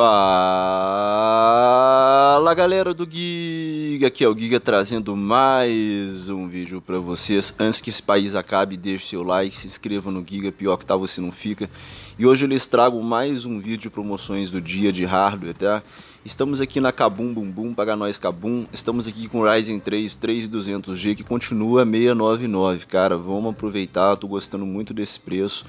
Fala galera do Giga, aqui é o Giga trazendo mais um vídeo para vocês. Antes que esse país acabe, deixe seu like, se inscreva no Giga, pior que tá você não fica. E hoje eu lhes trago mais um vídeo de promoções do dia de hardware, tá? Estamos aqui na Kabum Bum Bum, paga nós Kabum. Estamos aqui com o Ryzen 3 3200G que continua 699, cara. Vamos aproveitar, tô gostando muito desse preço.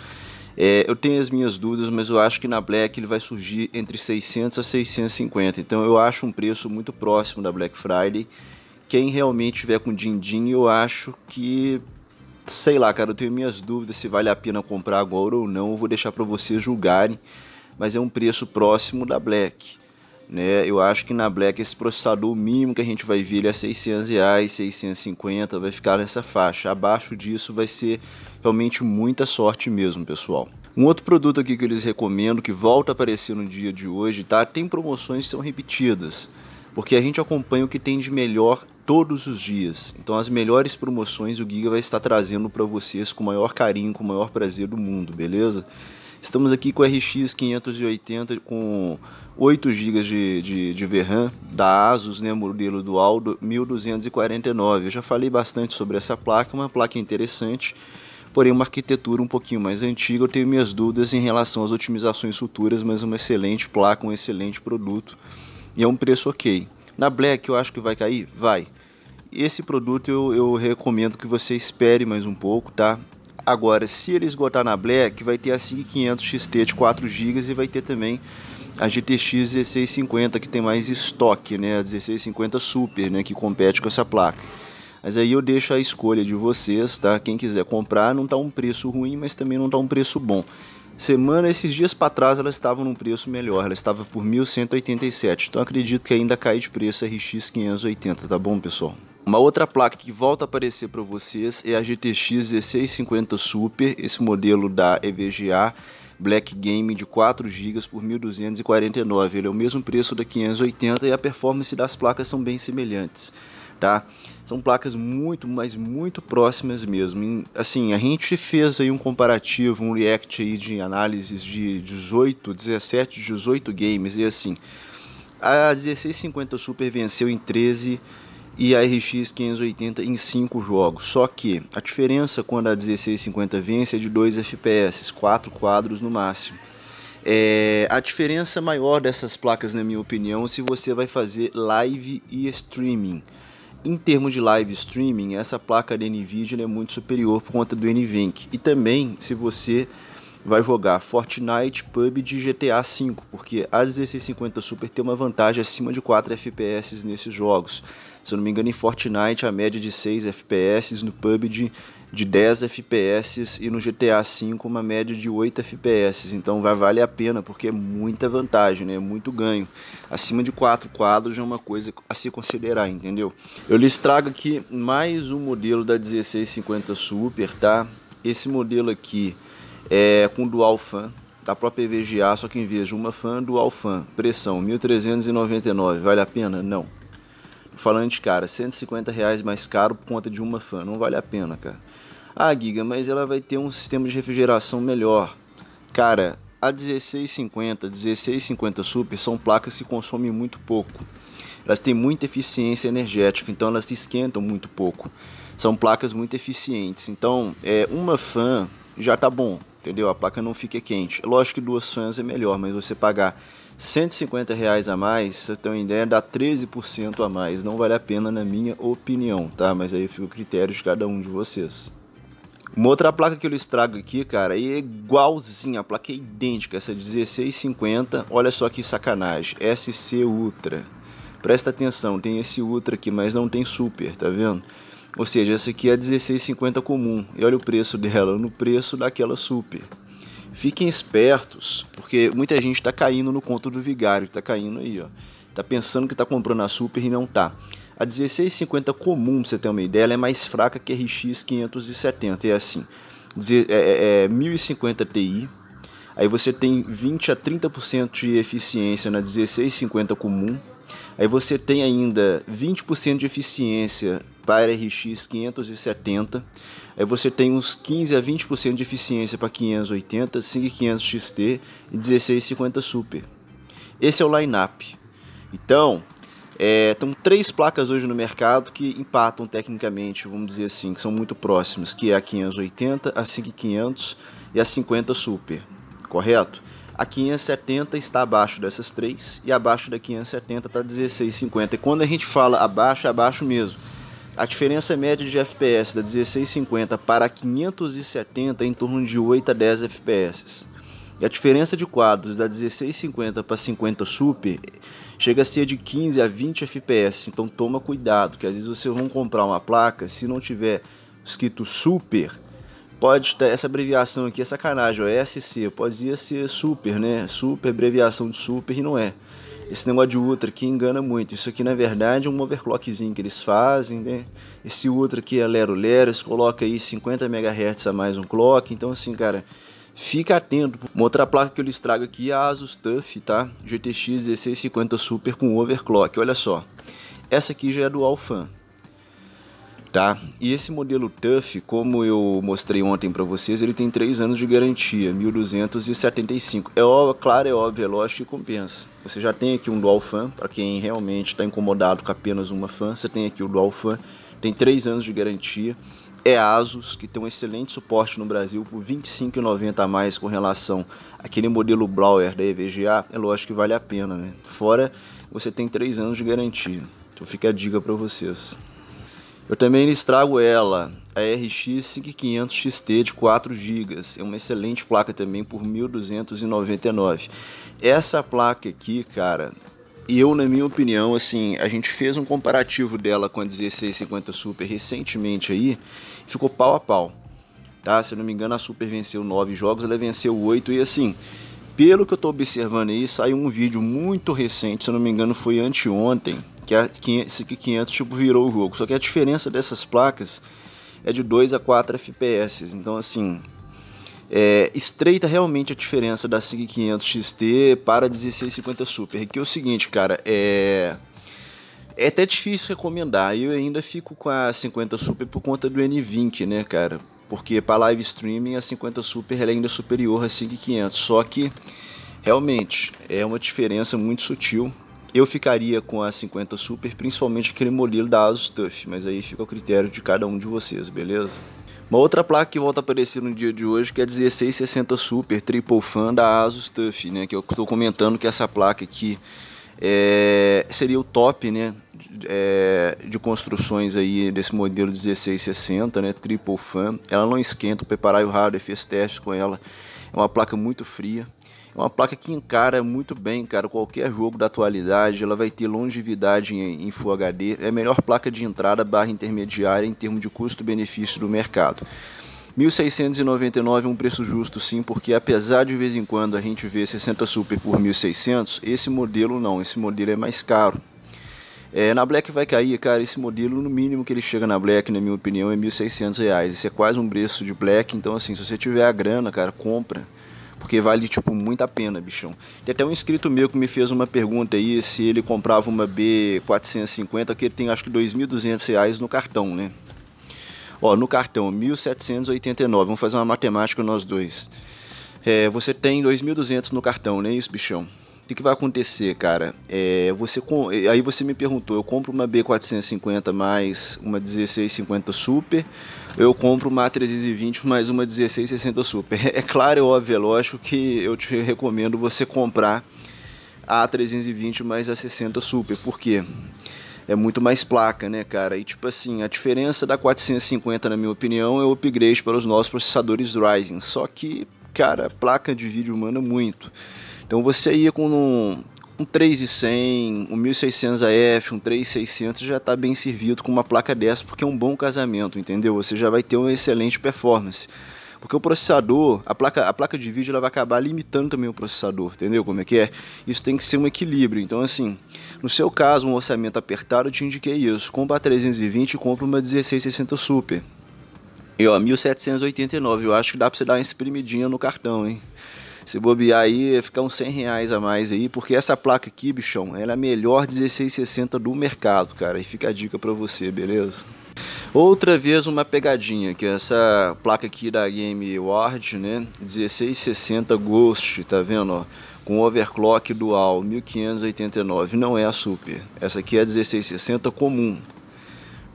É, eu tenho as minhas dúvidas, mas eu acho que na Black ele vai surgir entre 600 a 650. Então eu acho um preço muito próximo da Black Friday. Quem realmente tiver com din-din, eu acho que sei lá, cara, eu tenho minhas dúvidas se vale a pena comprar agora ou não. Eu vou deixar para vocês julgarem, mas é um preço próximo da Black. Né? Eu acho que na Black esse processador mínimo que a gente vai ver ele é 600 reais, 650, vai ficar nessa faixa. Abaixo disso vai ser Realmente muita sorte mesmo, pessoal. Um outro produto aqui que eles recomendam, que volta a aparecer no dia de hoje, tá? Tem promoções que são repetidas, porque a gente acompanha o que tem de melhor todos os dias. Então as melhores promoções o Giga vai estar trazendo para vocês com o maior carinho, com o maior prazer do mundo, beleza? Estamos aqui com o RX 580 com 8 GB de, de, de VRAM da ASUS, né, modelo dual 1249. Eu já falei bastante sobre essa placa, uma placa interessante porém uma arquitetura um pouquinho mais antiga. Eu tenho minhas dúvidas em relação às otimizações futuras, mas uma excelente placa, um excelente produto e é um preço ok. Na Black eu acho que vai cair? Vai. Esse produto eu, eu recomendo que você espere mais um pouco, tá? Agora, se ele esgotar na Black, vai ter a SIG 500 XT de 4 GB e vai ter também a GTX 1650 que tem mais estoque, né? A 1650 Super, né? Que compete com essa placa. Mas aí eu deixo a escolha de vocês, tá? Quem quiser comprar, não está um preço ruim, mas também não está um preço bom. Semana, esses dias para trás, ela estava num preço melhor, ela estava por 1.187. Então acredito que ainda cai de preço a RX 580, tá bom, pessoal? Uma outra placa que volta a aparecer para vocês é a GTX 1650 Super, esse modelo da EVGA Black Game de 4 GB por 1.249. Ele é o mesmo preço da 580 e a performance das placas são bem semelhantes, tá? são placas muito, mas muito próximas mesmo. Assim, a gente fez aí um comparativo, um react aí de análises de 18, 17, 18 games e assim. A 1650 Super venceu em 13 e a RX 580 em 5 jogos. Só que a diferença quando a 1650 vence é de 2 FPS, 4 quadros no máximo. É, a diferença maior dessas placas, na minha opinião, é se você vai fazer live e streaming em termos de live streaming, essa placa da NVIDIA é muito superior por conta do NVENC. E também, se você vai jogar Fortnite, PUBG e GTA V, porque a 1650 Super tem uma vantagem acima de 4 FPS nesses jogos. Se eu não me engano, em Fortnite a média de 6 FPS, no PUBG de 10 FPS e no GTA V uma média de 8 FPS. Então vai valer a pena porque é muita vantagem, né? É muito ganho. Acima de 4 quadros é uma coisa a se considerar, entendeu? Eu lhes trago aqui mais um modelo da 1650 Super, tá? Esse modelo aqui é com dual fan da própria VGA, só que em vez de uma fan, dual fan, pressão 1399, vale a pena? Não falante, cara, 150 reais mais caro por conta de uma fan, não vale a pena, cara. Ah, Giga, mas ela vai ter um sistema de refrigeração melhor. Cara, a 1650, 1650 Super são placas que consomem muito pouco. Elas têm muita eficiência energética, então elas esquentam muito pouco. São placas muito eficientes. Então, é uma fan já tá bom, entendeu? A placa não fica quente. Lógico que duas fans é melhor, mas você pagar 150 reais a mais, você tem uma ideia, dá 13% a mais. Não vale a pena na minha opinião, tá? Mas aí fica o critério de cada um de vocês. Uma outra placa que eu lhes trago aqui, cara, é igualzinha, a placa é idêntica, essa 1650, olha só que sacanagem, SC Ultra. Presta atenção, tem esse Ultra aqui, mas não tem Super, tá vendo? Ou seja, essa aqui é 1650 comum, e olha o preço dela, no preço daquela Super. Fiquem espertos, porque muita gente está caindo no conto do vigário, está caindo aí, ó. Tá pensando que está comprando a Super e não tá. A 1650 comum, pra você ter uma ideia, ela é mais fraca que a RX 570, é assim. É, é, é 1050 Ti, aí você tem 20 a 30% de eficiência na 1650 comum, aí você tem ainda 20% de eficiência para RX 570. Aí você tem uns 15 a 20% de eficiência para 580, 5500 XT e 1650 Super. Esse é o line-up. Então, é, tem três placas hoje no mercado que empatam tecnicamente, vamos dizer assim, que são muito próximas, que é a 580, a 5500 e a 50 Super, correto? A 570 está abaixo dessas três e abaixo da 570 está 1650. E quando a gente fala abaixo, é abaixo mesmo. A diferença média de FPS da 1650 para 570 é em torno de 8 a 10 FPS. E a diferença de quadros da 1650 para 50 Super chega a ser de 15 a 20 FPS, então toma cuidado, que às vezes vocês vão comprar uma placa, se não tiver escrito Super, pode ter essa abreviação aqui é sacanagem, ó, SC, pode ser super, né? Super abreviação de super e não é. Esse negócio de ultra aqui engana muito. Isso aqui, na verdade, é um overclockzinho que eles fazem, né? Esse ultra aqui é lero-lero, eles colocam aí 50 MHz a mais um clock. Então, assim, cara, fica atento. Uma outra placa que eu lhes trago aqui é a Asus TUF, tá? GTX 1650 Super com overclock, olha só. Essa aqui já é do Alphan, tá? E esse modelo TUF, como eu mostrei ontem para vocês, ele tem 3 anos de garantia, 1275. É ó, claro, é óbvio, é lógico que compensa. Você já tem aqui um dual fan, para quem realmente está incomodado com apenas uma fan, você tem aqui o dual fan, tem 3 anos de garantia. É ASUS, que tem um excelente suporte no Brasil por R$ 25,90 a mais com relação àquele modelo Blower da EVGA, é lógico que vale a pena, né? Fora, você tem 3 anos de garantia. Então fica a dica para vocês. Eu também estrago ela, a RX 5500 XT de 4 GB, é uma excelente placa também por 1299. Essa placa aqui, cara, eu na minha opinião, assim, a gente fez um comparativo dela com a 1650 Super recentemente aí, ficou pau a pau. Tá? Se eu não me engano, a Super venceu 9 jogos, ela venceu 8 e assim, pelo que eu estou observando aí, saiu um vídeo muito recente, se eu não me engano foi anteontem, que a 500, 500 tipo virou o jogo. Só que a diferença dessas placas é de 2 a 4 FPS. Então assim, é, estreita realmente a diferença da SIG 500 XT para a 1650 Super. Que é o seguinte, cara, é é até difícil recomendar. Eu ainda fico com a 50 Super por conta do N20, né, cara? porque para live streaming a 50 Super é ainda superior a 5500, só que realmente é uma diferença muito sutil. Eu ficaria com a 50 Super, principalmente aquele modelo da Asus TUF, mas aí fica o critério de cada um de vocês, beleza? Uma outra placa que volta a aparecer no dia de hoje que é a 1660 Super Triple Fan da Asus TUF, né? Que eu estou comentando que essa placa aqui é, seria o top, né? é, de construções aí desse modelo 1660, né, triple fan, ela não esquenta, o Hardware fez testes com ela, é uma placa muito fria, é uma placa que encara muito bem, cara, qualquer jogo da atualidade, ela vai ter longevidade em, em Full HD, é a melhor placa de entrada barra intermediária em termos de custo-benefício do mercado. 1699 é um preço justo sim, porque apesar de, de vez em quando a gente ver 60 Super por 1600, esse modelo não, esse modelo é mais caro. É, na Black vai cair, cara, esse modelo, no mínimo que ele chega na Black, na minha opinião, é R$ 1.600. Reais. Isso é quase um preço de Black, então assim, se você tiver a grana, cara, compra. Porque vale, tipo, muito a pena, bichão. Tem até um inscrito meu que me fez uma pergunta aí se ele comprava uma B450, que ele tem acho que R$ 2.200 no cartão, né? Ó, no cartão, 1.789. Vamos fazer uma matemática nós dois. É, você tem 2.200 no cartão, não é isso, bichão? O que vai acontecer, cara? É, você com... Aí você me perguntou, eu compro uma B450 mais uma 1650 Super, eu compro uma A320 mais uma 1660 Super. É claro, óbvio, é lógico que eu te recomendo você comprar a A320 mais a 60 Super, porque é muito mais placa, né, cara? E tipo assim, a diferença da 450, na minha opinião, é o upgrade para os nossos processadores Ryzen. Só que, cara, placa de vídeo manda é muito. Então você ia com um, um 3100, um 1600 AF, um 3600 já está bem servido com uma placa dessa, porque é um bom casamento, entendeu? Você já vai ter uma excelente performance. Porque o processador, a placa, a placa de vídeo, ela vai acabar limitando também o processador, entendeu como é que é? Isso tem que ser um equilíbrio. Então, assim, no seu caso, um orçamento apertado, eu te indiquei isso. Compra a 320 e compra uma 1660 Super. E ó, 1789, eu acho que dá pra você dar uma espremidinha no cartão, hein? Se bobear aí, ia ficar uns 100 reais a mais aí, porque essa placa aqui, bichão, ela é a melhor 1660 do mercado, cara. E fica a dica pra você, beleza? Outra vez uma pegadinha, que é essa placa aqui da Game Ward, né? 1660 Ghost, tá vendo, ó? Com overclock dual 1589, não é a Super. Essa aqui é a 1660 comum.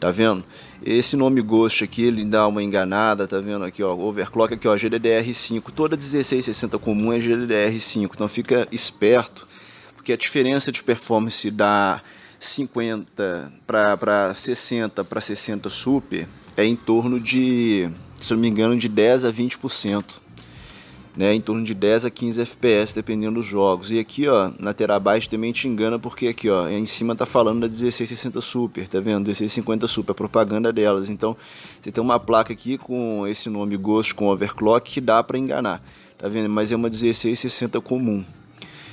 Tá vendo? Esse nome Ghost aqui, ele dá uma enganada, tá vendo aqui, ó, overclock aqui, ó, GDDR5. Toda 1660 comum é GDDR5, então fica esperto, porque a diferença de performance da 50 para 60 para 60 super é em torno de, se eu não me engano, de 10 a 20% né, em torno de 10 a 15 FPS dependendo dos jogos. E aqui, ó, na terabyte também te engana porque aqui, ó, em cima tá falando da 1660 Super, tá vendo? 1650 Super, a propaganda delas. Então, você tem uma placa aqui com esse nome Ghost com overclock que dá para enganar. Tá vendo? Mas é uma 1660 comum.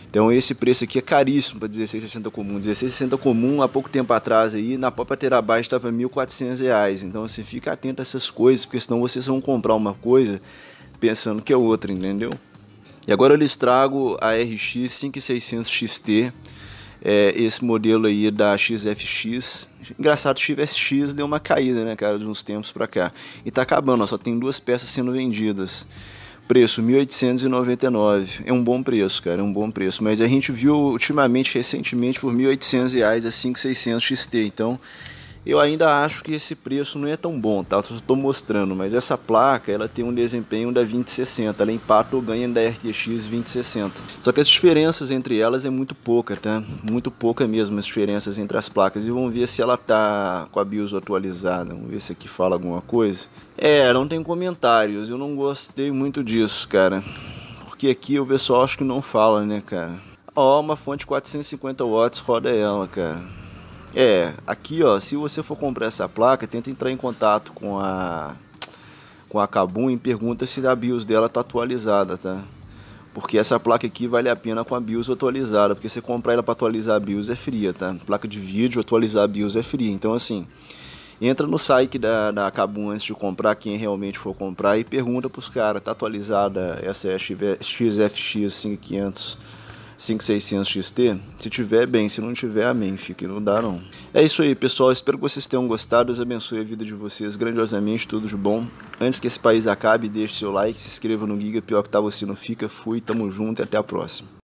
Então esse preço aqui é caríssimo para 1660 comum. 1660 comum há pouco tempo atrás aí na própria Terabyte estava R$ 1.400. Reais. Então você fica atento a essas coisas, porque senão vocês vão comprar uma coisa pensando que é outra, entendeu? E agora eu lhes trago a RX 5600 XT, é, esse modelo aí da XFX. Engraçado, XFX deu uma caída, né, cara, de uns tempos pra cá. E tá acabando, ó, só tem duas peças sendo vendidas. Preço 1.899. É um bom preço, cara, é um bom preço. Mas a gente viu ultimamente, recentemente, por 1.800 reais a 5600 XT. Então, eu ainda acho que esse preço não é tão bom, tá? Eu estou mostrando, mas essa placa ela tem um desempenho da 2060, ela empata ou ganha da RTX 2060. Só que as diferenças entre elas é muito pouca, tá? Muito pouca mesmo as diferenças entre as placas. E vamos ver se ela tá com a BIOS atualizada, vamos ver se aqui fala alguma coisa. É, não tem comentários, eu não gostei muito disso, cara. Porque aqui o pessoal acho que não fala, né, cara? Ó, uma fonte 450 watts roda ela, cara. É, aqui ó, se você for comprar essa placa, tenta entrar em contato com a com a Kabum e pergunta se a BIOS dela tá atualizada, tá? Porque essa placa aqui vale a pena com a BIOS atualizada, porque você comprar ela para atualizar a BIOS é fria, tá? Placa de vídeo atualizar a BIOS é fria. Então assim, entra no site da, da Kabum antes de comprar, quem realmente for comprar e pergunta pros caras, tá atualizada essa é XFX 5500 5600 XT? Se tiver, bem, se não tiver, amém, fique, não dá não. É isso aí, pessoal, espero que vocês tenham gostado, Deus abençoe a vida de vocês grandiosamente, tudo de bom. Antes que esse país acabe, deixe seu like, se inscreva no Giga, pior que tá você não fica, fui, tamo junto e até a próxima.